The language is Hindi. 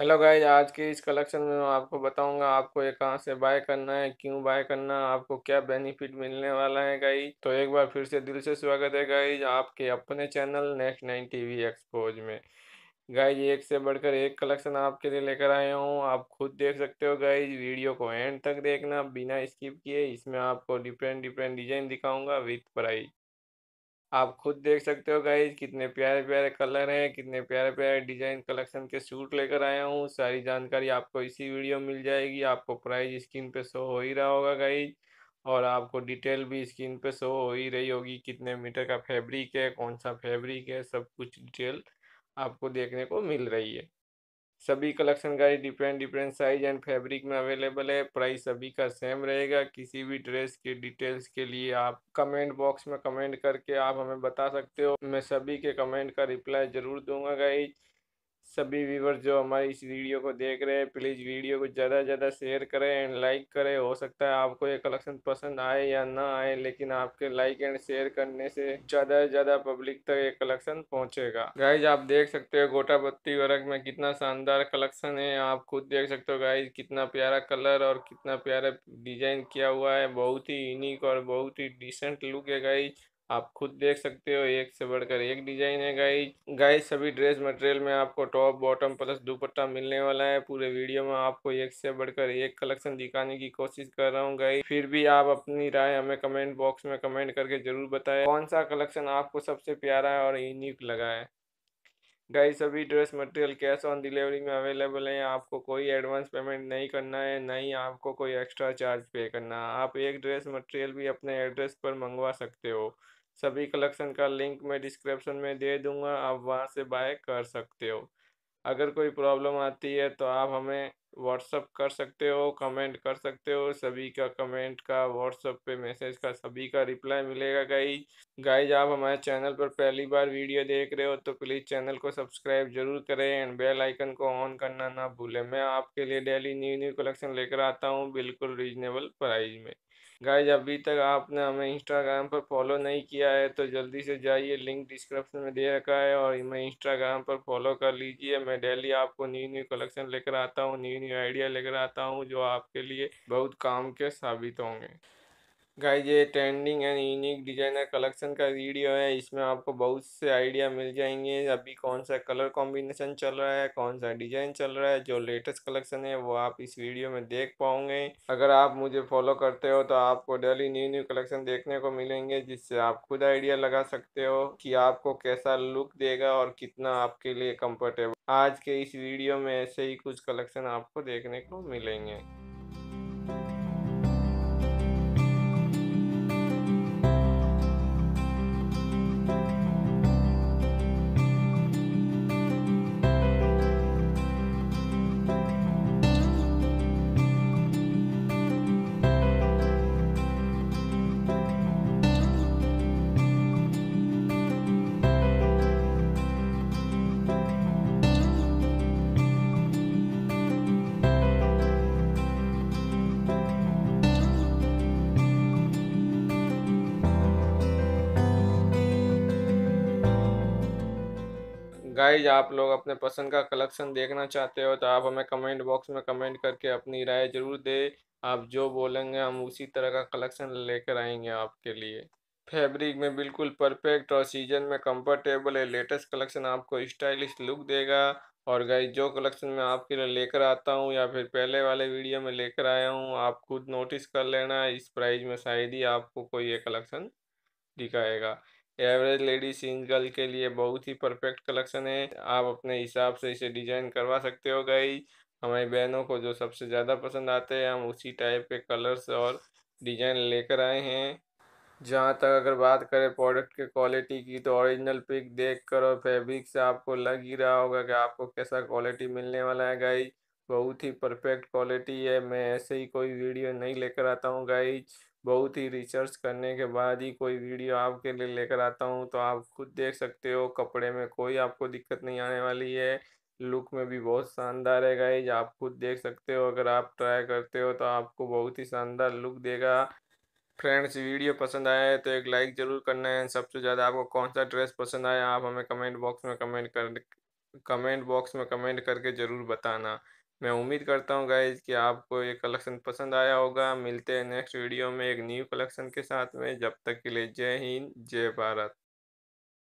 हेलो गाइज आज के इस कलेक्शन में मैं आपको बताऊंगा आपको ये कहाँ से बाय करना है क्यों बाय करना है आपको क्या बेनिफिट मिलने वाला है गाइज तो एक बार फिर से दिल से स्वागत है गाइज आपके अपने channel next nine TV expose में गाइज एक से बढ़कर एक कलेक्शन आपके लिए लेकर आया हूँ आप खुद देख सकते हो गाइज वीडियो को एंड तक देखना बिना स्किप किए इसमें आपको डिफरेंट डिफरेंट डिजाइन दिखाऊंगा विथ प्राइज आप खुद देख सकते हो गाइज कितने प्यारे प्यारे कलर हैं कितने प्यारे प्यारे डिजाइन कलेक्शन के सूट लेकर आया हूँ सारी जानकारी आपको इसी वीडियो में मिल जाएगी आपको प्राइस स्क्रीन पे शो हो ही रहा होगा गाइज और आपको डिटेल भी स्क्रीन पे शो हो ही रही होगी कितने मीटर का फैब्रिक है कौन सा फैब्रिक है सब कुछ डिटेल आपको देखने को मिल रही है सभी collection guys different different size and fabric में अवेलेबल है प्राइस सभी का सेम रहेगा किसी भी ड्रेस के डिटेल्स के लिए आप कमेंट बॉक्स में कमेंट करके आप हमें बता सकते हो मैं सभी के कमेंट का रिप्लाई ज़रूर दूंगा गाइज सभी व्यूवर्स जो हमारे इस वीडियो को देख रहे हैं प्लीज़ वीडियो को ज़्यादा से ज़्यादा शेयर करें एंड लाइक करें हो सकता है आपको ये कलेक्शन पसंद आए या ना आए लेकिन आपके लाइक एंड शेयर करने से ज़्यादा से ज़्यादा पब्लिक तक ये कलेक्शन पहुँचेगा गाइज आप देख सकते हो गोटा बत्ती वर्ग में कितना शानदार कलेक्शन है आप खुद देख सकते हो गाइज कितना प्यारा कलर और कितना प्यारा डिजाइन किया हुआ है बहुत ही यूनिक और बहुत ही डिसेंट लुक है गाइज आप खुद देख सकते हो एक से बढ़कर एक डिजाइन है गाइज गाइज सभी ड्रेस मटेरियल में आपको टॉप बॉटम प्लस दुपट्टा मिलने वाला है पूरे वीडियो में आपको एक से बढ़कर एक कलेक्शन दिखाने की कोशिश कर रहा हूँ गाइज फिर भी आप अपनी राय हमें कमेंट बॉक्स में कमेंट करके जरूर बताएं कौन सा कलेक्शन आपको सबसे प्यारा है और यूनिक लगा है गाइस सभी dress material cash on delivery में अवेलेबल है आपको कोई एडवांस पेमेंट नहीं करना है ना ही आपको कोई एक्स्ट्रा चार्ज पे करना आप एक ड्रेस मटेरियल भी अपने एड्रेस पर मंगवा सकते हो सभी कलेक्शन का लिंक मैं डिस्क्रिप्शन में दे दूंगा आप वहां से बाय कर सकते हो अगर कोई प्रॉब्लम आती है तो आप हमें व्हाट्सअप कर सकते हो कमेंट कर सकते हो सभी का कमेंट का व्हाट्सअप पे मैसेज का सभी का रिप्लाई मिलेगा गाई गाइज आप हमारे चैनल पर पहली बार वीडियो देख रहे हो तो प्लीज़ चैनल को सब्सक्राइब जरूर करें एंड बेल आइकन को ऑन करना ना भूलें मैं आपके लिए डेली न्यू न्यू कलेक्शन लेकर आता हूँ बिल्कुल रीजनेबल प्राइज में गाइज अभी तक आपने हमें इंस्टाग्राम पर फॉलो नहीं किया है तो जल्दी से जाइए लिंक डिस्क्रिप्शन में दे रखा है और हमें इंस्टाग्राम पर फॉलो कर लीजिए मैं डेली आपको न्यू न्यू कलेक्शन लेकर आता हूँ न्यू न्यू आइडिया लेकर आता हूँ जो आपके लिए बहुत काम के साबित होंगे गाइज ये trending and unique designer collection का वीडियो है इसमें आपको बहुत से आइडिया मिल जाएंगे अभी कौन सा कलर कॉम्बिनेशन चल रहा है कौन सा डिजाइन चल रहा है जो लेटेस्ट कलेक्शन है वो आप इस वीडियो में देख पाओगे अगर आप मुझे फॉलो करते हो तो आपको डेली न्यू न्यू कलेक्शन देखने को मिलेंगे जिससे आप खुद आइडिया लगा सकते हो कि आपको कैसा लुक देगा और कितना आपके लिए कम्फर्टेबल आज के इस वीडियो में ऐसे ही कुछ कलेक्शन आपको देखने को मिलेंगे गाइज आप लोग अपने पसंद का कलेक्शन देखना चाहते हो तो आप हमें कमेंट बॉक्स में कमेंट करके अपनी राय ज़रूर दे आप जो बोलेंगे हम उसी तरह का कलेक्शन लेकर आएंगे आपके लिए फैब्रिक में बिल्कुल परफेक्ट और सीजन में कंफर्टेबल है लेटेस्ट कलेक्शन आपको स्टाइलिश लुक देगा और गाइज जो कलेक्शन मैं आपके लिए लेकर आता हूँ या फिर पहले वाले वीडियो में लेकर आया हूँ आप खुद नोटिस कर लेना इस प्राइस में शायद ही आपको कोई ये कलेक्शन दिखाएगा एवरेज लेडी सिंगल के लिए बहुत ही परफेक्ट कलेक्शन है आप अपने हिसाब से इसे डिजाइन करवा सकते हो गई हमारी बहनों को जो सबसे ज़्यादा पसंद आते हैं हम उसी टाइप के कलर्स और डिजाइन लेकर आए हैं जहाँ तक अगर बात करें प्रोडक्ट के क्वालिटी की तो ओरिजिनल पिक देख कर और फैब्रिक से आपको लग ही रहा होगा कि आपको कैसा क्वालिटी मिलने वाला है गाइज बहुत ही परफेक्ट क्वालिटी है मैं ऐसे ही कोई वीडियो नहीं लेकर आता हूँ गाइज बहुत ही रिसर्च करने के बाद ही कोई वीडियो आपके लिए लेकर आता हूँ तो आप खुद देख सकते हो कपड़े में कोई आपको दिक्कत नहीं आने वाली है लुक में भी बहुत शानदार है गाइज आप खुद देख सकते हो अगर आप ट्राई करते हो तो आपको बहुत ही शानदार लुक देगा फ्रेंड्स वीडियो पसंद आया है तो एक लाइक ज़रूर करना है सबसे ज़्यादा आपको कौन सा ड्रेस पसंद आया आप हमें कमेंट बॉक्स में कमेंट कर कमेंट बॉक्स में कमेंट करके ज़रूर बताना मैं उम्मीद करता हूँ गाइज कि आपको ये कलेक्शन पसंद आया होगा मिलते हैं नेक्स्ट वीडियो में एक न्यू कलेक्शन के साथ में जब तक के लिए जय हिंद जय भारत